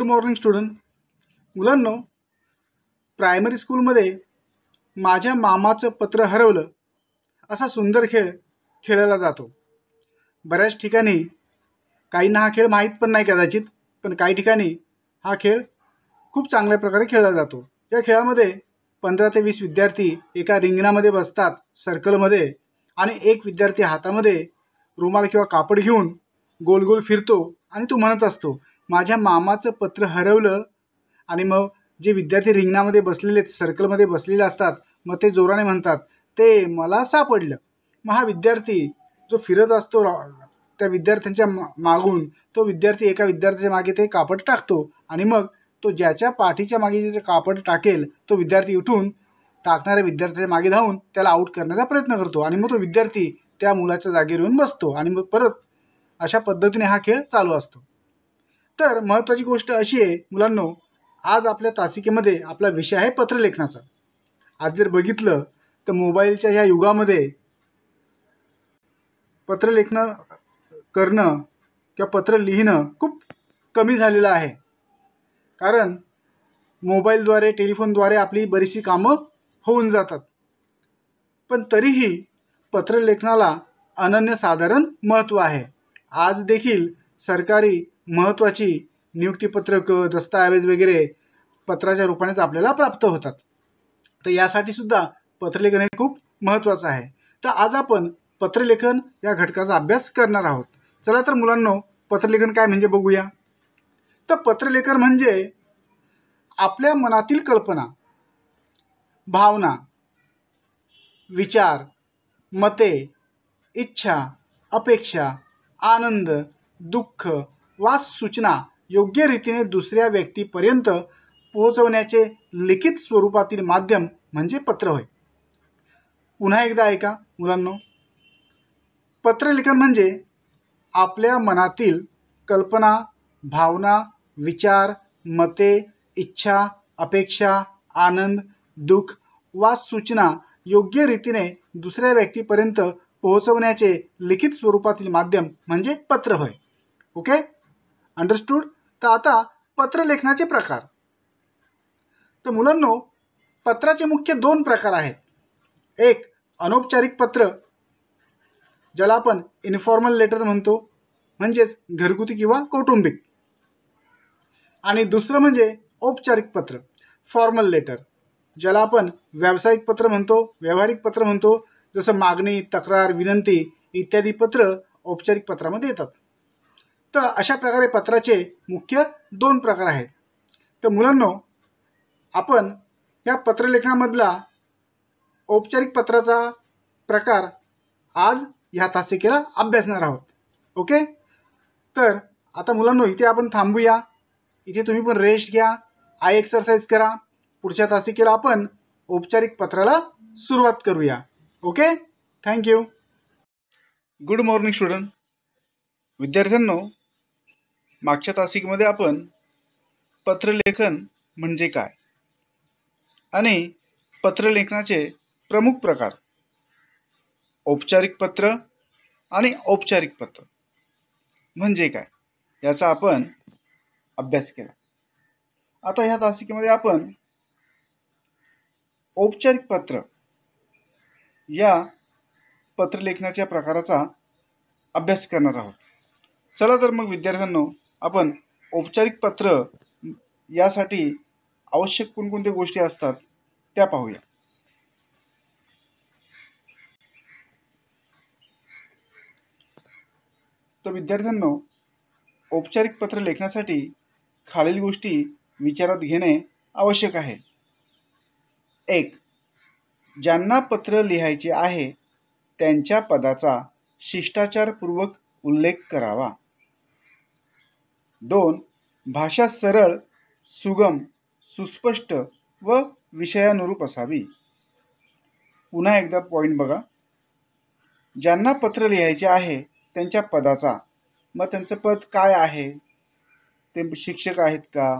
good morning student मुलांनो primary स्कूलमध्ये माझ्या मामाचं पत्र हरवलं असा सुंदर खेळ खेळला जातो बऱ्याच ठिकाणी काहींना हा खेळ माहीत पण नाही कदाचित पण काही ठिकाणी हा खेळ खूप चांगल्या प्रकारे खेळला जातो या खेळामध्ये पंधरा ते वीस विद्यार्थी एका रिंगणामध्ये बसतात सर्कलमध्ये आणि एक विद्यार्थी हातामध्ये रुमाल किंवा कापड घेऊन गोल गोल फिरतो आणि तो म्हणत असतो माझ्या मामाचं पत्र हरवलं आणि मग जे विद्यार्थी रिंगणामध्ये बसलेले सर्कलमध्ये बसलेले असतात मग ते जोराने म्हणतात ते मला सापडलं मग हा विद्यार्थी जो फिरत असतो त्या विद्यार्थ्यांच्या मागून तो विद्यार्थी एका विद्यार्थ्याच्या मागे ते कापड टाकतो आणि मग तो ज्याच्या पाठीच्या मागे जे कापड टाकेल तो विद्यार्थी उठून टाकणाऱ्या विद्यार्थ्याच्या मागे धावून त्याला आऊट करण्याचा प्रयत्न करतो आणि मग तो विद्यार्थी त्या मुलाच्या जागेवर येऊन बसतो आणि मग परत अशा पद्धतीने हा खेळ चालू असतो तर महत्त्वाची गोष्ट अशी आहे मुलांनो आज आपल्या तासिकेमध्ये आपला विषय आहे पत्रलेखनाचा आज जर बघितलं तर मोबाईलच्या ह्या युगामध्ये पत्रलेखनं करणं किंवा पत्र लिहिणं खूप कमी झालेलं आहे कारण मोबाईलद्वारे टेलिफोनद्वारे आपली बरीचशी कामं होऊन जातात पण तरीही पत्रलेखनाला अनन्यसाधारण महत्त्व आहे आज देखील सरकारी महत्त्वाची नियुक्तीपत्रक दस्तऐवज वगैरे पत्राच्या रूपानेच आपल्याला प्राप्त होतात तर यासाठी सुद्धा पत्रलेखन हे खूप महत्त्वाचं आहे तर आज आपण पत्रलेखन या घटकाचा अभ्यास करणार आहोत चला तर मुलांनो पत्रलेखन काय म्हणजे बघूया तर पत्रलेखन म्हणजे आपल्या मनातील कल्पना भावना विचार मते इच्छा अपेक्षा आनंद दुःख वा सूचना योग्य रीतीने दुसऱ्या व्यक्तीपर्यंत पोहोचवण्याचे लिखित स्वरूपातील माध्यम म्हणजे पत्र होय पुन्हा एकदा ऐका मुलांना पत्रलेखन म्हणजे आपल्या मनातील कल्पना भावना विचार मते इच्छा अपेक्षा आनंद दुःख वा सूचना योग्य रीतीने दुसऱ्या व्यक्तीपर्यंत पोहोचवण्याचे लिखित स्वरूपातील माध्यम म्हणजे पत्र होय ओके अंडरस्टूड तर आता पत्रलेखनाचे प्रकार तर मुलांनो पत्राचे मुख्य दोन प्रकार आहेत एक अनौपचारिक पत्र ज्याला आपण इन्फॉर्मल लेटर म्हणतो म्हणजेच घरगुती किंवा कौटुंबिक आणि दुसरं म्हणजे औपचारिक पत्र फॉर्मल लेटर ज्याला आपण व्यावसायिक पत्र म्हणतो व्यावहारिक पत्र म्हणतो जसं मागणी तक्रार विनंती इत्यादी पत्र औपचारिक पत्रामध्ये येतात तर अशा प्रकारे पत्राचे मुख्य दोन प्रकार आहेत तर मुलांनो आपण या पत्रलेखनामधला औपचारिक पत्राचा प्रकार आज ह्या तासिकेला अभ्यासणार आहोत ओके तर आता मुलांनो इथे आपण थांबूया इथे तुम्ही पण रेस्ट घ्या आय एक्सरसाइज करा पुढच्या तासिकेला आपण औपचारिक पत्राला सुरुवात करूया okay thank you good morning student विद्यार्थ्यांनो मागच्या तासिकमध्ये आपण पत्रलेखन म्हणजे काय आणि पत्रलेखनाचे प्रमुख प्रकार औपचारिक पत्र आणि औपचारिक पत्र म्हणजे काय याचा आपण अभ्यास केला आता ह्या तासिकेमध्ये आपण औपचारिक पत्र या पत्रलेखनाच्या प्रकाराचा अभ्यास करणार आहोत चला तर मग विद्यार्थ्यांनो आपण औपचारिक पत्र यासाठी आवश्यक कोणकोणत्या गोष्टी असतात त्या पाहूया तर विद्यार्थ्यांनो औपचारिक पत्र लेखण्यासाठी खालील गोष्टी विचारात घेणे आवश्यक आहे एक ज्यांना पत्र लिहायचे आहे त्यांच्या पदाचा शिष्टाचारपूर्वक उल्लेख करावा दोन भाषा सरळ सुगम सुस्पष्ट व विषयानुरूप असावी पुन्हा एकदा पॉईंट बघा ज्यांना पत्र लिहायचे आहे त्यांच्या पदाचा मग त्यांचं पद काय आहे ते शिक्षक आहेत का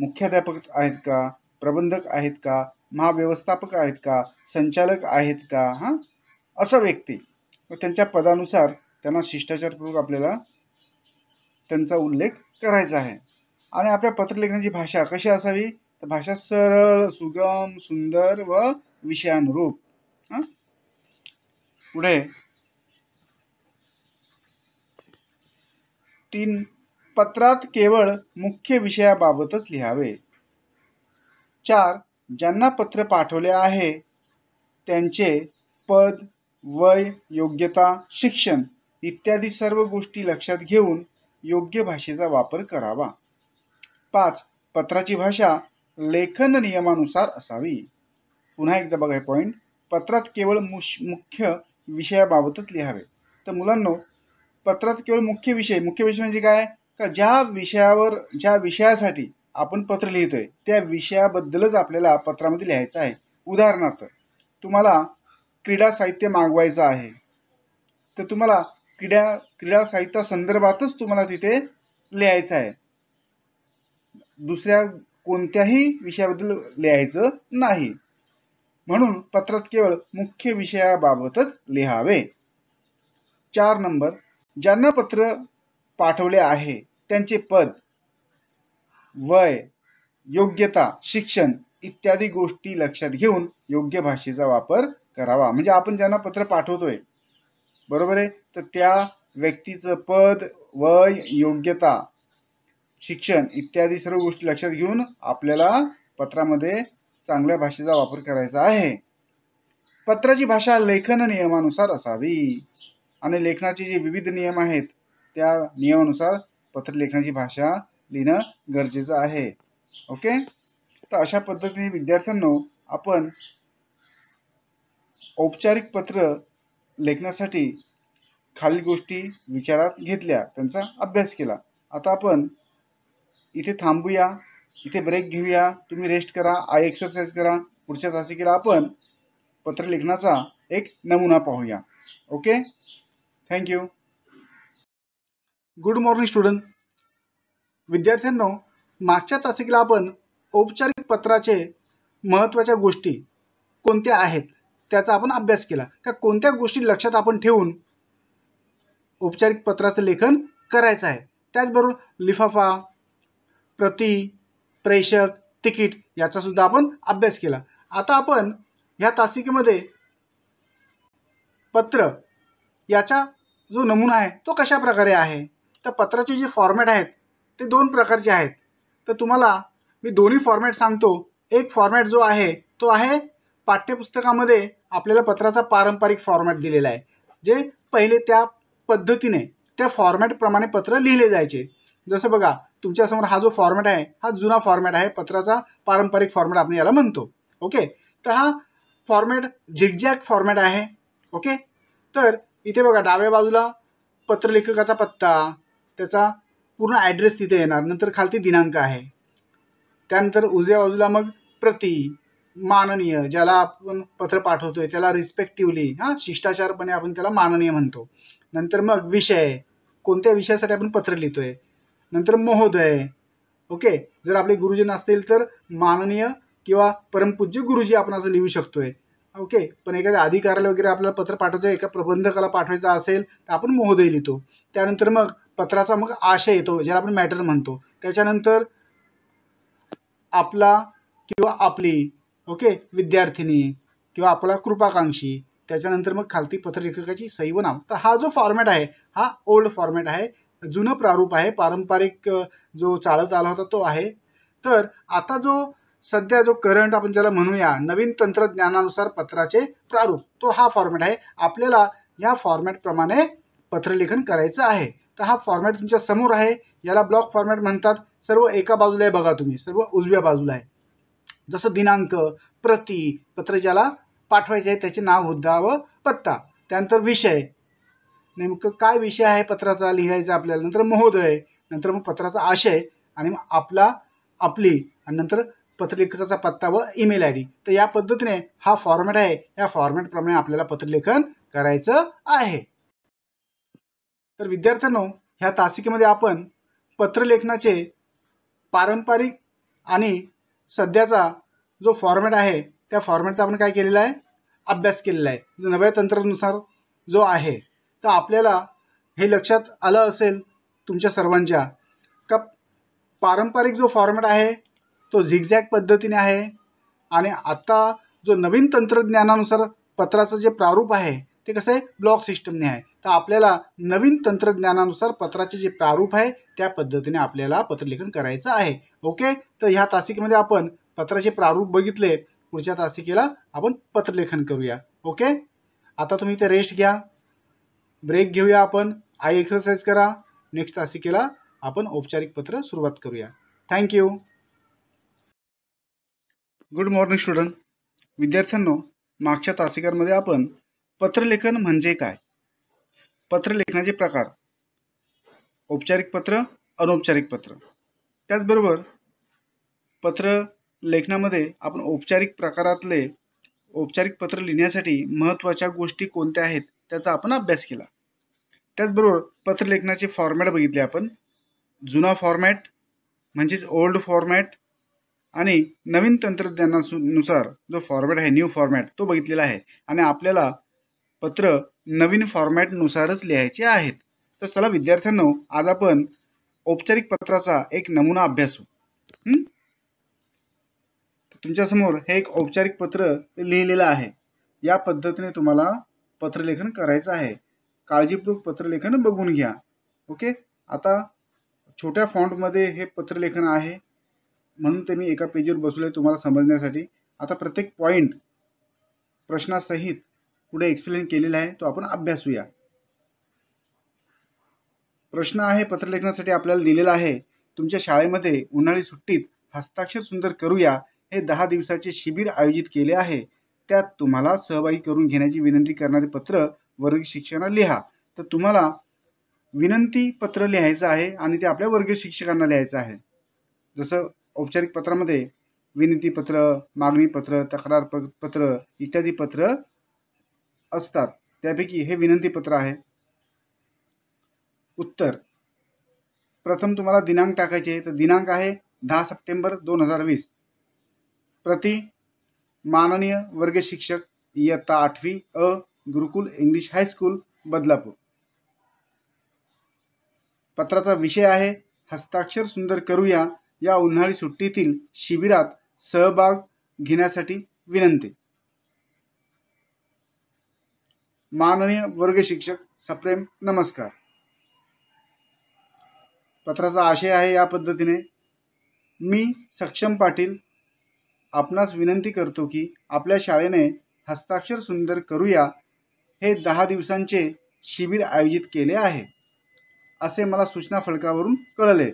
मुख्याध्यापक आहेत का प्रबंधक आहेत का महाव्यवस्थापक आहेत का संचालक आहेत का हां असा व्यक्ती व त्यांच्या पदानुसार त्यांना शिष्टाचारपूर्वक आपल्याला त्यांचा उल्लेख करायचा आहे आणि आपल्या पत्रलेखनाची भाषा कशी असावी तर भाषा सरळ सुगम सुंदर व विषयानुरूप हां पुढे तीन पत्रात केवळ मुख्य विषयाबाबतच लिहावे चार ज्यांना पत्र पाठवले आहे त्यांचे पद वय योग्यता शिक्षण इत्यादी सर्व गोष्टी लक्षात घेऊन योग्य भाषेचा वापर करावा पाच पत्राची भाषा लेखन नियमानुसार असावी पुन्हा एकदा बघा पॉईंट पत्रात केवळ मुश मुख्य विषयाबाबतच लिहावे तर मुलांनो पत्रात केवळ मुख्य विषय मुख्य विषय म्हणजे काय का ज्या विषयावर ज्या विषयासाठी आपण पत्र लिहितोय त्या विषयाबद्दलच आपल्याला पत्रामध्ये लिहायचं आहे उदाहरणार्थ तुम्हाला क्रीडा साहित्य मागवायचं आहे तर तुम्हाला क्रीडा क्रीडा संदर्भातच तुम्हाला तिथे लिहायचं आहे दुसऱ्या कोणत्याही विषयाबद्दल लिहायचं नाही म्हणून पत्रात केवळ मुख्य विषयाबाबतच लिहावे चार नंबर ज्यांना पत्र पाठवले आहे त्यांचे पद वय योग्यता शिक्षण इत्यादी गोष्टी लक्षात घेऊन योग्य भाषेचा वापर करावा म्हणजे आपण ज्यांना पत्र पाठवतोय बरोबर आहे तर त्या व्यक्तीचं पद वय योग्यता शिक्षण इत्यादी सर्व गोष्टी लक्षात घेऊन आपल्याला पत्रामध्ये चांगल्या भाषेचा वापर करायचा आहे पत्राची भाषा लेखन नियमानुसार असावी आणि लेखनाचे जे विविध नियम आहेत त्या नियमानुसार पत्रलेखनाची भाषा लिहिणं गरजेचं आहे ओके तर अशा पद्धतीने विद्यार्थ्यांनो आपण औपचारिक पत्र लेखनासाठी खालील गोष्टी विचारात घेतल्या त्यांचा अभ्यास केला आता आपण इथे थांबूया इथे ब्रेक घेऊया तुम्ही रेस्ट करा आय एक्सरसाइज करा पुढच्या तासिकेला आपण पत्रलेखनाचा एक नमुना पाहूया okay thank you good morning student विद्यार्थ्यांनो मागच्या तासिकेला आपण औपचारिक पत्राचे महत्त्वाच्या गोष्टी कोणत्या आहेत त्याचा आपण अभ्यास केला त्या कोणत्या गोष्टी लक्षात आपण ठेवून औपचारिक पत्राचं लेखन करायचं आहे त्याचबरोबर लिफाफा प्रती प्रेषक तिकीट याचासुद्धा आपण अभ्यास केला आता आपण ह्या तासिकेमध्ये पत्र याचा जो नमुना आहे तो कशा प्रकारे आहे तर पत्राचे जे फॉर्मॅट आहेत ते दोन प्रकारचे आहेत तर तुम्हाला मी दोन्ही फॉर्मॅट सांगतो एक फॉर्मॅट जो आहे तो आहे पाठ्यपुस्तकामध्ये आपल्याला पत्राचा पारंपरिक फॉर्मॅट दिलेला आहे जे पहिले त्या पद्धतीने त्या फॉर्मॅटप्रमाणे पत्र लिहिले जायचे जसं बघा तुमच्यासमोर हा जो फॉर्मॅट आहे हा जुना फॉर्मॅट आहे पत्राचा पारंपरिक फॉर्मॅट आपण याला म्हणतो ओके तर हा फॉर्मॅट झिगझॅग फॉर्मॅट आहे ओके तर इथे बघा डाव्या बाजूला पत्रलेखकाचा पत्ता त्याचा पूर्ण ॲड्रेस तिथे येणार नंतर खालती दिनांक आहे त्यानंतर उजव्या बाजूला मग प्रती माननीय ज्याला आपण पत्र पाठवतोय त्याला रिस्पेक्टिव्हली हा शिष्टाचारपणे आपण त्याला माननीय म्हणतो नंतर मग विषय कोणत्या विषयासाठी आपण पत्र लिहितोय नंतर महोदय ओके जर आपले गुरुजी नसतील तर माननीय किंवा परमपूज्य गुरुजी आपण असं लिहू शकतोय ओके पण एखाद्या अधिकाऱ्याला वगैरे आपल्याला पत्र पाठवायचं एका प्रबंधकाला पाठवायचं असेल तर आपण महोदय लिहितो त्यानंतर मग पत्राचा मग आशय येतो ज्याला आपण मॅटर म्हणतो त्याच्यानंतर आपला किंवा आपली ओके विद्यार्थिनी किंवा आपला कृपाकांक्षी त्याच्यानंतर मग खालती पत्रलेखकाची सही व नाव तर हा जो फॉर्मॅट आहे हा ओल्ड फॉर्मॅट आहे जुनं प्रारूप आहे पारंपरिक जो चालत आला होता तो आहे तर आता जो सध्या जो करंट आपण ज्याला म्हणूया नवीन तंत्रज्ञानानुसार पत्राचे प्रारूप तो हा फॉर्मॅट आहे आपल्याला या फॉर्मॅटप्रमाणे पत्रलेखन करायचं आहे तर हा फॉर्मॅट तुमच्या समोर आहे याला ब्लॉक फॉर्मॅट म्हणतात सर्व एका बाजूला आहे बघा तुम्ही सर्व उजव्या बाजूला आहे जसं दिनांक प्रती पत्र ज्याला पाठवायचे आहे त्याचे नाव हुद्दा व पत्ता त्यानंतर विषय नेमकं काय विषय आहे पत्राचा लिहायचा आपल्याला नंतर महोदय नंतर मग पत्राचा आशय आणि मग आपला आपली आणि नंतर पत्रलेखकाचा पत्ता व ईमेल आय डी तर या पद्धतीने हा फॉर्मॅट आहे या फॉर्मॅटप्रमाणे आपल्याला पत्रलेखन करायचं आहे तर विद्यार्थ्यांनो ह्या तासिकेमध्ये आपण पत्रलेखनाचे पारंपरिक आणि सध्याचा जो फॉर्मॅट आहे त्या फॉर्मॅटचा आपण काय केलेला आहे अभ्यास केलेला आहे नव्या तंत्रानुसार जो आहे तर आपल्याला हे लक्षात आलं असेल तुमच्या सर्वांच्या का पारंपरिक जो फॉर्मॅट आहे तो झिगझॅग पद्धतीने आहे आणि आत्ता जो नवीन तंत्रज्ञानानुसार पत्राचं जे प्रारूप आहे ते कसं आहे ब्लॉक सिस्टमने आहे तर आपल्याला नवीन तंत्रज्ञानानुसार पत्राचे जे प्रारूप आहे त्या पद्धतीने आपल्याला पत्रलेखन करायचं आहे ओके तर ह्या तासिकेमध्ये आपण पत्राचे प्रारूप बघितले पुढच्या तासिकेला आपण पत्रलेखन करूया ओके आता तुम्ही इथे रेस्ट घ्या ब्रेक घेऊया आपण आय एक्सरसाइज करा नेक्स्ट तासिकेला आपण औपचारिक पत्र सुरुवात करूया थँक्यू गुड मॉर्निंग स्टुडंट विद्यार्थ्यांनो मागच्या तासिकांमध्ये आपण पत्रलेखन म्हणजे काय पत्र लेखनाचे प्रकार औपचारिक पत्र अनौपचारिक पत्र त्याचबरोबर पत्र लेखनामध्ये आपण औपचारिक प्रकारातले औपचारिक पत्र लिहिण्यासाठी महत्त्वाच्या गोष्टी कोणत्या आहेत त्याचा आपण अभ्यास केला त्याचबरोबर पत्रलेखनाचे फॉर्मॅट बघितले आपण जुना फॉर्मॅट म्हणजेच ओल्ड फॉर्मॅट आणि नवीन तंत्रज्ञानानुसार जो फॉर्मॅट आहे न्यू फॉर्मॅट तो बघितलेला आहे आणि आपल्याला पत्र नवीन फॉर्मॅटनुसारच लिहायचे आहेत तर चला विद्यार्थ्यांनो आज आपण औपचारिक पत्राचा एक नमुना अभ्यासू तुमच्यासमोर हे एक औपचारिक पत्र लिहिलेलं आहे या पद्धतीने तुम्हाला पत्रलेखन करायचं आहे काळजीपूर्वक पत्रलेखन बघून घ्या ओके आता छोट्या फॉन्टमध्ये हे पत्रलेखन आहे म्हणून ते मी एका पेजवर बसवले तुम्हाला समजण्यासाठी आता प्रत्येक पॉईंट प्रश्नासहित पुढे एक्सप्लेन केलेला आहे तो आपण अभ्यासूया प्रश्न आहे पत्रलेखनासाठी आपल्याला दिलेला आहे तुमच्या शाळेमध्ये उन्हाळी सुट्टीत हस्ताक्षर सुंदर करूया हे दहा दिवसाचे शिबिर आयोजित केले आहे त्यात तुम्हाला सहभागी करून घेण्याची विनंती करणारे पत्र वर्ग शिक्षकांना लिहा तर तुम्हाला विनंती पत्र लिहायचं आहे आणि ते आपल्या वर्ग शिक्षकांना लिहायचं आहे जसं औपचारिक पत्रामध्ये विनंतीपत्र मागणी पत्र तक्रार पत्र इत्यादी पत्र असतात त्यापैकी हे विनंती पत्र आहे उत्तर प्रथम तुम्हाला दिनांक टाकायचे तर दिनांक आहे दहा सप्टेंबर दोन हजार वीस प्रति माननीय वर्ग शिक्षक इयत्ता आठवी अ गुरुकुल इंग्लिश हायस्कूल बदलापूर पत्राचा विषय आहे हस्ताक्षर सुंदर करूया या उन्हाळी सुट्टीतील शिबिरात सहभाग घेण्यासाठी विनंती माननीय वर्ग शिक्षक सप्रेम नमस्कार पत्राचा आशय आहे या पद्धतीने मी सक्षम पाटील आपणास विनंती करतो की आपल्या शाळेने हस्ताक्षर सुंदर करूया हे दहा दिवसांचे शिबिर आयोजित केले आहे असे मला सूचना फलकावरून कळले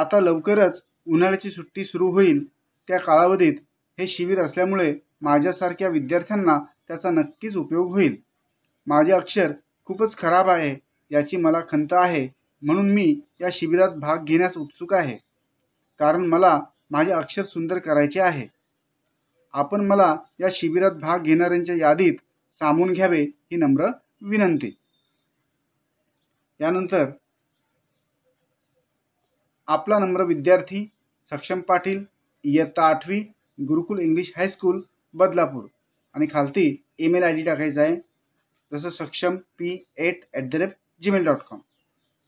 आता लवकरच उन्हाळ्याची सुट्टी सुरू होईल त्या कालावधीत हे शिबिर असल्यामुळे माझ्यासारख्या विद्यार्थ्यांना त्याचा नक्कीच उपयोग होईल माझे अक्षर खूपच खराब आहे याची मला खंत आहे म्हणून मी या शिबिरात भाग घेण्यास उत्सुक आहे कारण मला माझे अक्षर सुंदर करायचे आहे आपण मला या शिबिरात भाग घेणाऱ्यांच्या यादीत सामून घ्यावे ही नम्र विनंती यानंतर आपला नम्र विद्यार्थी सक्षम पाटील इयत्ता आठवी गुरुकुल इंग्लिश हायस्कूल बदलापूर आणि खालती ईमेल आय डी टाकायचा आहे जसं Saksham P eight at the rate Gmail dot com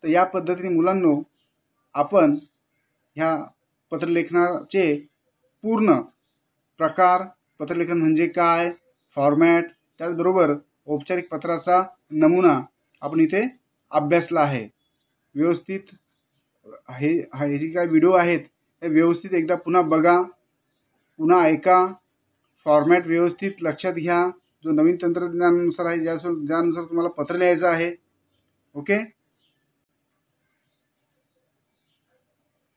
तर या पद्धतीने मुलांनो आपण ह्या पत्रलेखनाचे पूर्ण प्रकार पत्रलेखन म्हणजे काय फॉर्मॅट त्याचबरोबर औपचारिक पत्राचा नमुना आपण इथे अभ्यासला आहे व्यवस्थित हे हे जे काय व्हिडिओ आहेत हे व्यवस्थित एकदा पुन्हा बघा पुन्हा ऐका फॉर्मॅट व्यवस्थित लक्षात घ्या जो नवीन तंत्रज्ञानानुसार आहे ज्या ज्यानुसार तुम्हाला पत्र लिहायचं आहे ओके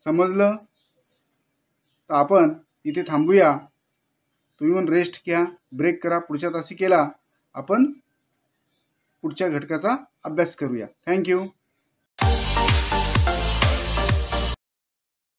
समजलं तर आपण इथे थांबूया तुम्ही पण रेस्ट घ्या ब्रेक करा पुढच्या तासी केला आपण पुढच्या घटकाचा अभ्यास करूया थँक्यू